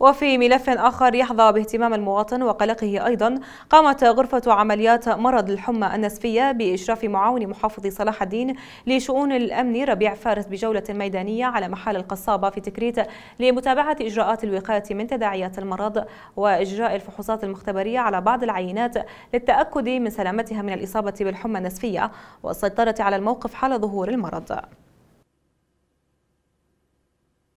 وفي ملف آخر يحظى باهتمام المواطن وقلقه أيضا قامت غرفة عمليات مرض الحمى النسفية بإشراف معاون محافظ صلاح الدين لشؤون الأمن ربيع فارس بجولة ميدانية على محل القصابة في تكريت لمتابعة إجراءات الوقاية من تداعيات المرض وإجراء الفحوصات المختبرية على بعض العينات للتأكد من سلامتها من الإصابة بالحمى النسفية والسيطرة على الموقف حال ظهور المرض